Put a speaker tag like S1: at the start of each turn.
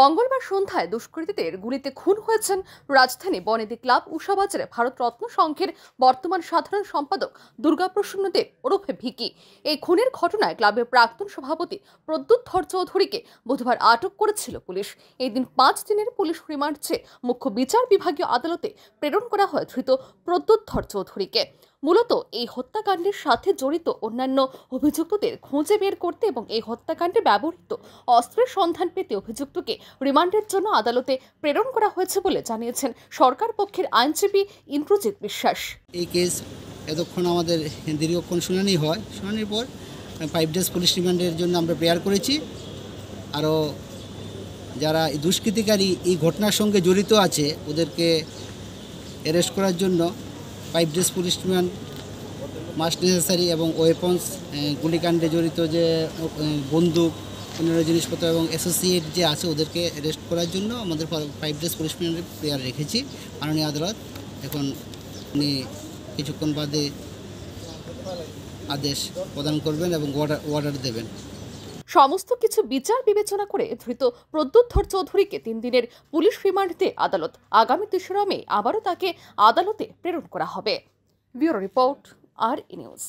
S1: মঙ্গলবার সন্ধ্যায় দুষ্কৃতীদের গুলিতে খুন হয়েছেন রাজধানী বনেদি ক্লাব উষাবাজারে রত্ন সংঘের বর্তমান সাধারণ সম্পাদক দুর্গাপ্রসন্ন দেব ওরফে ভিকি এই খুনের ঘটনায় ক্লাবের প্রাক্তন সভাপতি প্রদ্যুৎ ধর চৌধুরীকে বুধবার আটক করেছিল পুলিশ এই দিন পাঁচ দিনের পুলিশ রিমান্ড চেয়ে মুখ্য বিচার বিভাগীয় আদালতে প্রেরণ করা হয় ধৃত প্রদ্যুৎ ধর চৌধুরীকে মূলত এই হত্যাকাণ্ডের সাথে জড়িত অন্যান্য অভিযুক্তদের খুঁজে বের করতে এবং এই হত্যাকাণ্ডে ব্যবহৃত অস্ত্রের সন্ধান পেতে অভিযুক্তকে রিমান্ডের জন্য আদালতে প্রেরণ করা হয়েছে বলে জানিয়েছেন সরকার পক্ষের আইনজীবী ইন্দ্রজিৎ বিশ্বাস এই কেস
S2: এতক্ষণ আমাদের দীর্ঘক্ষণ শুনানি হয় শুনানির পর ফাইভ ডেজ পুলিশ রিমান্ডের জন্য আমরা প্রেয়ার করেছি আরও যারা দুষ্কৃতিকারী এই ঘটনার সঙ্গে জড়িত আছে ওদেরকে অ্যারেস্ট করার জন্য five dress policeman must necessary এবং ওয়েপন্স গুলিকাণ্ডে জড়িত যে বন্দুক অন্যান্য জিনিসপত্র এবং অ্যাসোসিয়েট যে আছে ওদেরকে অ্যারেস্ট করার জন্য আমাদের ফাইভ ডেজ পুলিশ প্রেয়ার রেখেছি মাননীয় আদালত এখন উনি কিছুক্ষণ বাদে আদেশ প্রদান করবেন এবং অর্ডার অর্ডার দেবেন
S1: সমস্ত কিছু বিচার বিবেচনা করে ধৃত প্রদ্যুদ্ধর চৌধুরীকে তিন দিনের পুলিশ দিয়ে আদালত আগামী তেসরা মে আবারও তাকে আদালতে প্রেরণ করা হবে ব্যুরো রিপোর্ট আর নিউজ